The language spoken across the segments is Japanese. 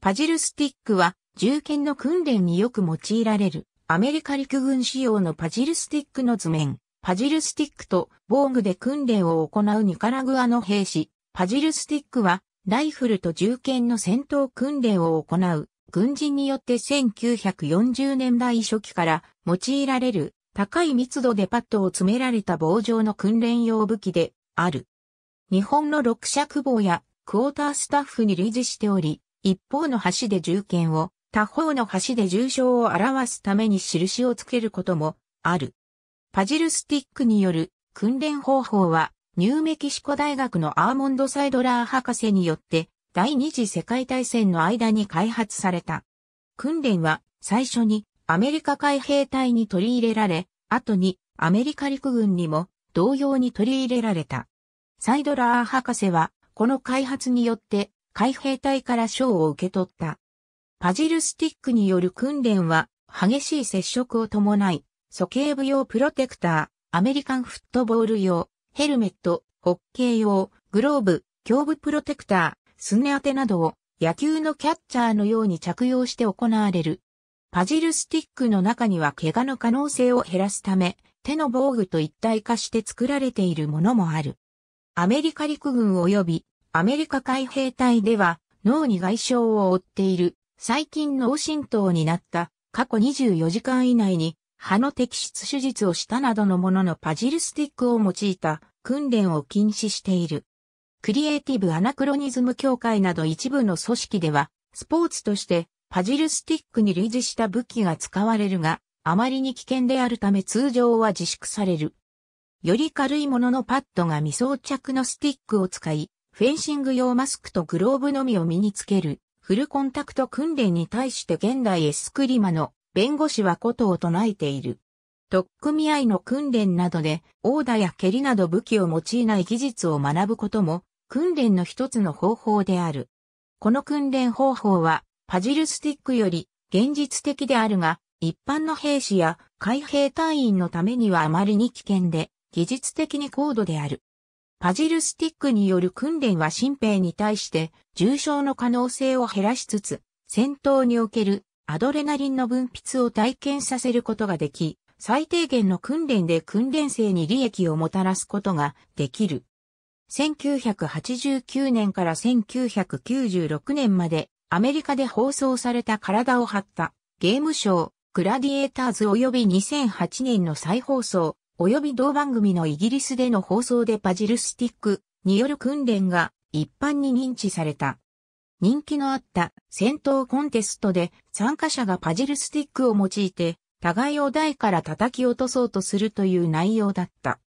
パジルスティックは、銃剣の訓練によく用いられる、アメリカ陸軍仕様のパジルスティックの図面、パジルスティックと防具で訓練を行うニカラグアの兵士、パジルスティックは、ライフルと銃剣の戦闘訓練を行う、軍人によって1940年代初期から用いられる、高い密度でパッドを詰められた棒状の訓練用武器である。日本の六尺棒やクォータースタッフに類似しており、一方の橋で銃剣を、他方の橋で重傷を表すために印をつけることもある。パジルスティックによる訓練方法は、ニューメキシコ大学のアーモンドサイドラー博士によって、第二次世界大戦の間に開発された。訓練は、最初にアメリカ海兵隊に取り入れられ、後にアメリカ陸軍にも同様に取り入れられた。サイドラー博士は、この開発によって海兵隊から賞を受け取った。パジルスティックによる訓練は激しい接触を伴い、鼠径部用プロテクター、アメリカンフットボール用、ヘルメット、ホッケー用、グローブ、胸部プロテクター、スネ当てなどを野球のキャッチャーのように着用して行われる。パジルスティックの中には怪我の可能性を減らすため、手の防具と一体化して作られているものもある。アメリカ陸軍及びアメリカ海兵隊では脳に外傷を負っている最近脳震盪になった過去24時間以内に歯の摘出手術をしたなどのもののパジルスティックを用いた訓練を禁止している。クリエイティブアナクロニズム協会など一部の組織ではスポーツとしてパジルスティックに類似した武器が使われるがあまりに危険であるため通常は自粛される。より軽いもののパッドが未装着のスティックを使い、フェンシング用マスクとグローブのみを身につける、フルコンタクト訓練に対して現代エスクリマの弁護士はことを唱えている。特組合の訓練などで、オーダーや蹴りなど武器を用いない技術を学ぶことも、訓練の一つの方法である。この訓練方法は、パジルスティックより現実的であるが、一般の兵士や海兵隊員のためにはあまりに危険で、技術的に高度である。パジルスティックによる訓練は新兵に対して重症の可能性を減らしつつ、戦闘におけるアドレナリンの分泌を体験させることができ、最低限の訓練で訓練生に利益をもたらすことができる。1989年から1996年までアメリカで放送された体を張ったゲームショー、グラディエーターズ及び2008年の再放送、及び同番組のイギリスでの放送でパジルスティックによる訓練が一般に認知された。人気のあった戦闘コンテストで参加者がパジルスティックを用いて互いを台から叩き落とそうとするという内容だった。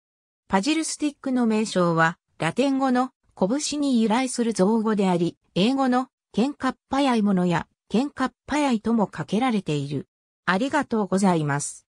パジルスティックの名称はラテン語の拳に由来する造語であり、英語の喧嘩っ早いものや喧嘩っ早いともかけられている。ありがとうございます。